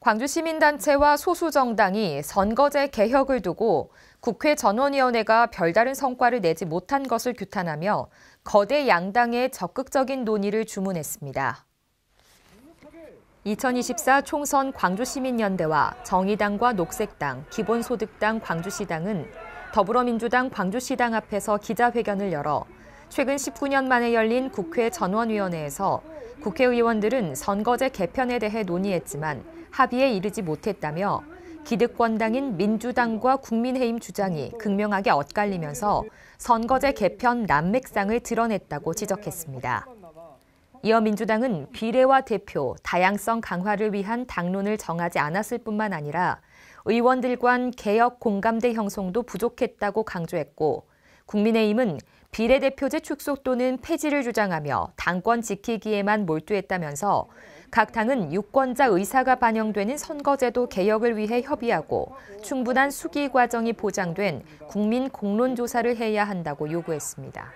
광주시민단체와 소수정당이 선거제 개혁을 두고 국회 전원위원회가 별다른 성과를 내지 못한 것을 규탄하며 거대 양당의 적극적인 논의를 주문했습니다. 2024 총선 광주시민연대와 정의당과 녹색당, 기본소득당 광주시당은 더불어민주당 광주시당 앞에서 기자회견을 열어 최근 19년 만에 열린 국회 전원위원회에서 국회의원들은 선거제 개편에 대해 논의했지만 합의에 이르지 못했다며 기득권당인 민주당과 국민의힘 주장이 극명하게 엇갈리면서 선거제 개편 난맥상을 드러냈다고 지적했습니다. 이어 민주당은 비례와 대표, 다양성 강화를 위한 당론을 정하지 않았을 뿐만 아니라 의원들 간 개혁 공감대 형성도 부족했다고 강조했고 국민의힘은 비례대표제 축소 또는 폐지를 주장하며 당권 지키기에만 몰두했다면서 각 당은 유권자 의사가 반영되는 선거제도 개혁을 위해 협의하고 충분한 수기 과정이 보장된 국민 공론조사를 해야 한다고 요구했습니다.